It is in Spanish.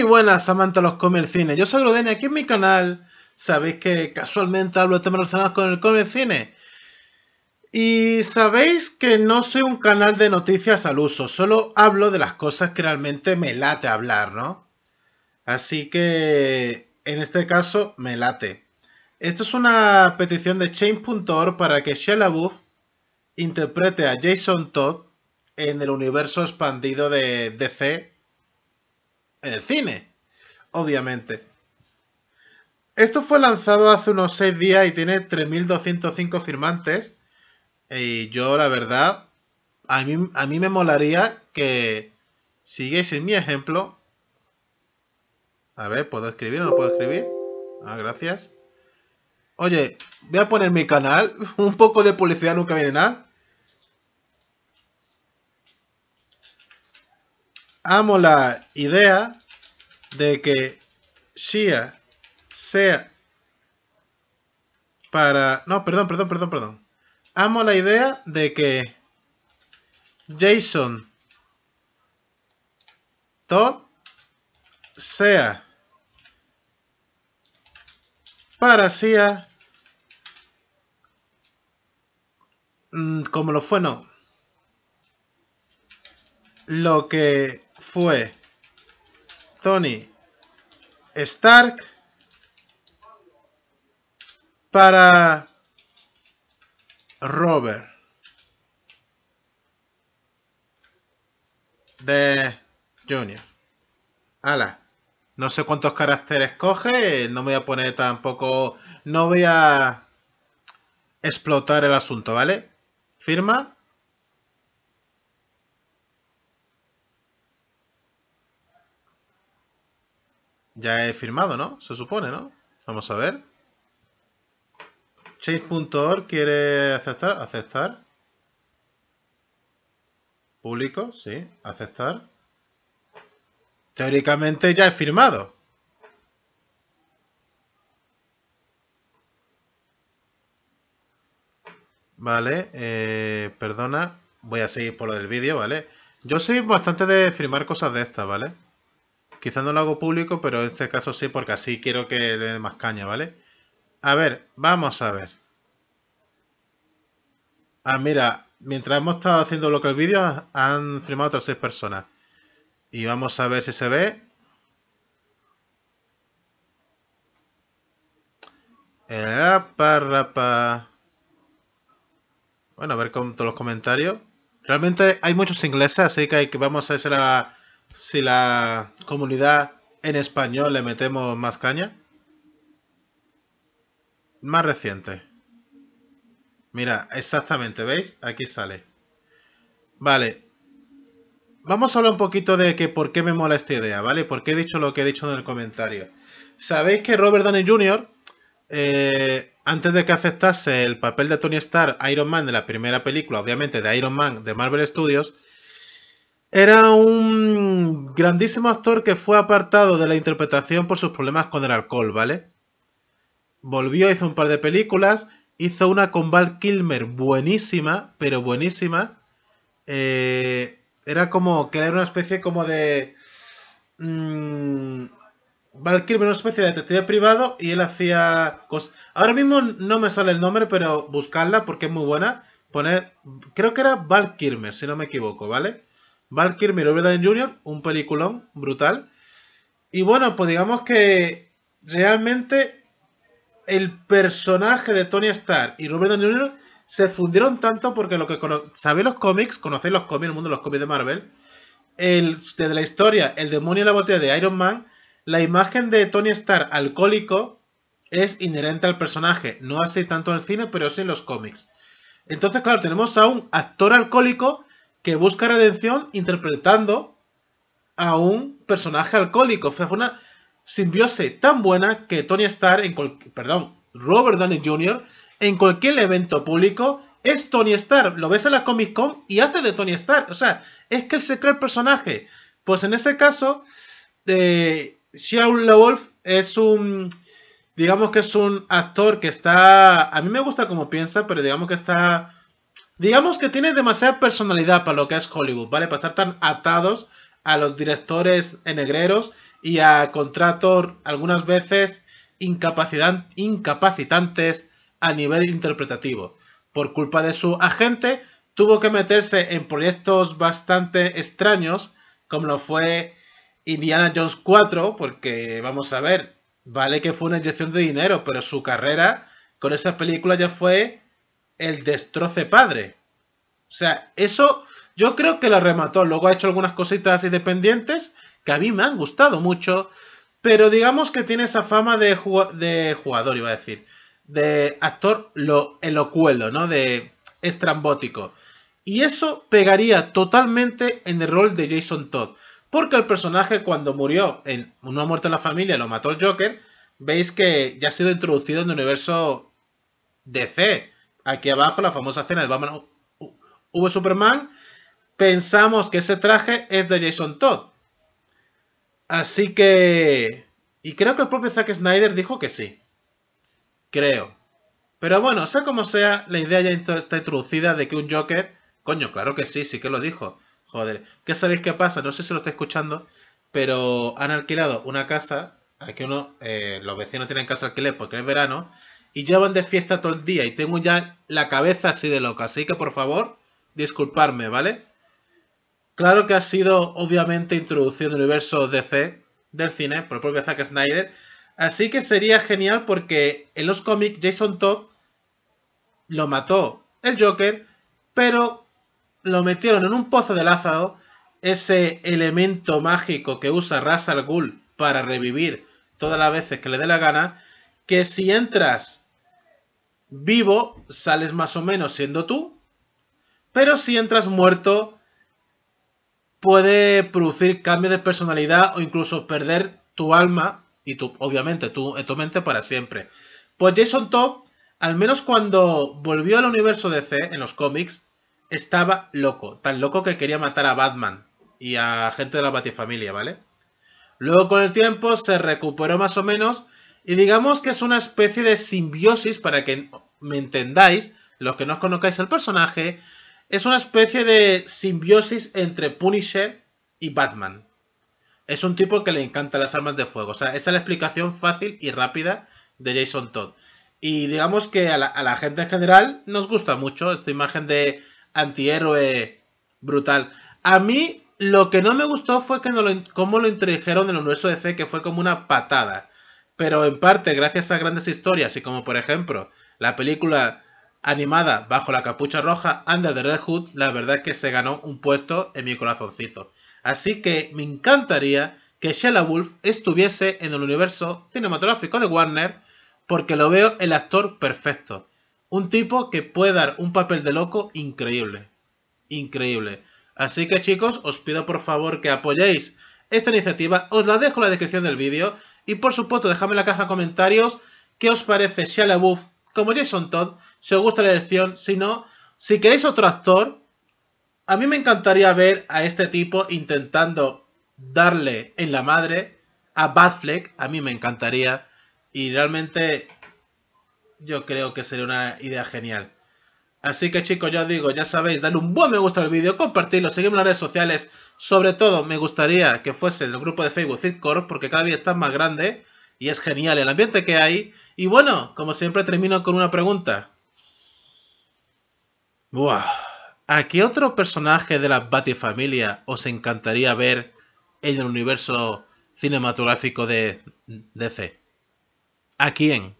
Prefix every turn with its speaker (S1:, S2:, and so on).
S1: Muy buenas, Samantha los come cine. Yo soy Rodene, aquí en mi canal sabéis que casualmente hablo de temas relacionados con el cómic cine. Y sabéis que no soy un canal de noticias al uso, solo hablo de las cosas que realmente me late hablar, ¿no? Así que en este caso me late. Esto es una petición de Chain.org para que Shellabuff interprete a Jason Todd en el universo expandido de DC en el cine, obviamente. Esto fue lanzado hace unos 6 días y tiene 3.205 firmantes. Y yo, la verdad, a mí, me molaría que sigáis en mi ejemplo. A ver, ¿puedo escribir o no puedo escribir? Ah, gracias. Oye, voy a poner mi canal. Un poco de publicidad nunca viene nada. Amo la idea de que Shia sea para... No, perdón, perdón, perdón, perdón. Amo la idea de que Jason Todd sea para Shia mm, como lo fue, no. Lo que fue Tony Stark para Robert de Junior. Ala. No sé cuántos caracteres coge, no voy a poner tampoco, no voy a explotar el asunto, ¿vale? Firma. Ya he firmado, ¿no? Se supone, ¿no? Vamos a ver. Chase.org quiere aceptar. Aceptar. Público, sí. Aceptar. Teóricamente ya he firmado. Vale, eh, perdona. Voy a seguir por lo del vídeo, ¿vale? Yo soy bastante de firmar cosas de estas, ¿vale? vale Quizás no lo hago público, pero en este caso sí, porque así quiero que le dé más caña, ¿vale? A ver, vamos a ver. Ah, mira, mientras hemos estado haciendo lo que el vídeo, han firmado otras seis personas. Y vamos a ver si se ve. Rapa, eh, Bueno, a ver con todos los comentarios. Realmente hay muchos ingleses, así que, que vamos a hacer a si la comunidad en español le metemos más caña? Más reciente. Mira, exactamente, ¿veis? Aquí sale. Vale. Vamos a hablar un poquito de que por qué me mola esta idea, ¿vale? ¿Por qué he dicho lo que he dicho en el comentario? Sabéis que Robert Downey Jr., eh, antes de que aceptase el papel de Tony Stark, Iron Man de la primera película, obviamente de Iron Man de Marvel Studios, era un grandísimo actor que fue apartado de la interpretación por sus problemas con el alcohol, ¿vale? Volvió, hizo un par de películas, hizo una con Val Kilmer buenísima, pero buenísima. Eh, era como que era una especie como de... Mm, Val Kilmer, una especie de detective privado y él hacía cosas... Ahora mismo no me sale el nombre, pero buscarla porque es muy buena. Poner, creo que era Val Kilmer, si no me equivoco, ¿vale? Valkyrie Downey Jr., un peliculón brutal. Y bueno, pues digamos que realmente el personaje de Tony Stark y Robert Downey Jr. se fundieron tanto porque lo que sabéis los cómics, conocéis los cómics, el mundo de los cómics de Marvel, el, desde la historia, el demonio en la botella de Iron Man, la imagen de Tony Stark alcohólico es inherente al personaje, no así tanto en el cine, pero sí en los cómics. Entonces, claro, tenemos a un actor alcohólico que busca redención interpretando a un personaje alcohólico. Fue una simbiose tan buena que Tony Stark, en perdón, Robert Downey Jr., en cualquier evento público, es Tony Stark. Lo ves en la Comic Con y hace de Tony Stark. O sea, es que él se cree el personaje. Pues en ese caso, de eh, Shia LaWolf es un. Digamos que es un actor que está. A mí me gusta como piensa, pero digamos que está Digamos que tiene demasiada personalidad para lo que es Hollywood, ¿vale? Para estar tan atados a los directores negreros y a contratos algunas veces incapacitantes a nivel interpretativo. Por culpa de su agente, tuvo que meterse en proyectos bastante extraños, como lo fue Indiana Jones 4, porque vamos a ver, vale que fue una inyección de dinero, pero su carrera con esa película ya fue el destroce padre. O sea, eso yo creo que lo remató. Luego ha hecho algunas cositas independientes que a mí me han gustado mucho. Pero digamos que tiene esa fama de, jugador, iba a decir. De actor lo, elocuelo, ¿no? De estrambótico. Y eso pegaría totalmente en el rol de Jason Todd. Porque el personaje cuando murió en ha muerto en la familia, lo mató el Joker, veis que ya ha sido introducido en el universo DC. Aquí abajo la famosa escena de Batman V uh, uh, Superman. Pensamos que ese traje es de Jason Todd. Así que... Y creo que el propio Zack Snyder dijo que sí. Creo. Pero bueno, sea como sea, la idea ya está introducida de que un Joker... Coño, claro que sí, sí que lo dijo. Joder, ¿qué sabéis qué pasa? No sé si lo está escuchando, pero han alquilado una casa. Aquí uno, eh, los vecinos tienen casa alquiler porque es verano y llevan de fiesta todo el día y tengo ya la cabeza así de loca. Así que por favor, disculparme, ¿vale? Claro que ha sido obviamente introducción del universo DC del cine por el propio Zack Snyder. Así que sería genial porque en los cómics Jason Todd lo mató el Joker, pero lo metieron en un pozo de Lázaro, ese elemento mágico que usa Ras al Ghul para revivir todas las veces que le dé la gana, que si entras vivo sales más o menos siendo tú, pero si entras muerto puede producir cambios de personalidad o incluso perder tu alma y tu, obviamente tu, tu mente para siempre. Pues Jason Todd, al menos cuando volvió al universo DC en los cómics, estaba loco, tan loco que quería matar a Batman y a gente de la Batifamilia, ¿vale? Luego con el tiempo se recuperó más o menos y digamos que es una especie de simbiosis, para que me entendáis, los que no os conozcáis el personaje, es una especie de simbiosis entre Punisher y Batman. Es un tipo que le encanta las armas de fuego. O sea, esa es la explicación fácil y rápida de Jason Todd. Y digamos que a la, gente en general nos gusta mucho esta imagen de antihéroe brutal. A mí lo que no me gustó fue que no lo, cómo lo introdujeron en el universo DC, que fue como una patada. Pero en parte gracias a grandes historias y como por ejemplo la película animada Bajo la capucha roja, Under the Red Hood, la verdad es que se ganó un puesto en mi corazoncito. Así que me encantaría que Shella Wolf estuviese en el universo cinematográfico de Warner porque lo veo el actor perfecto. Un tipo que puede dar un papel de loco increíble. Increíble. Así que chicos, os pido por favor que apoyéis esta iniciativa. Os la dejo en la descripción del vídeo. Y por supuesto, dejadme en la caja de comentarios qué os parece si la buff, como Jason Todd, si os gusta la elección, si no, si queréis otro actor, a mí me encantaría ver a este tipo intentando darle en la madre a Batfleck, a mí me encantaría y realmente yo creo que sería una idea genial. Así que chicos, ya os digo, ya sabéis, dale un buen me gusta al vídeo, compartirlo, seguidme en las redes sociales. Sobre todo, me gustaría que fuese el grupo de Facebook core porque cada vez está más grande y es genial el ambiente que hay. Y bueno, como siempre, termino con una pregunta. Buah, ¿a qué otro personaje de la Batifamilia os encantaría ver en el universo cinematográfico de DC? ¿A quién?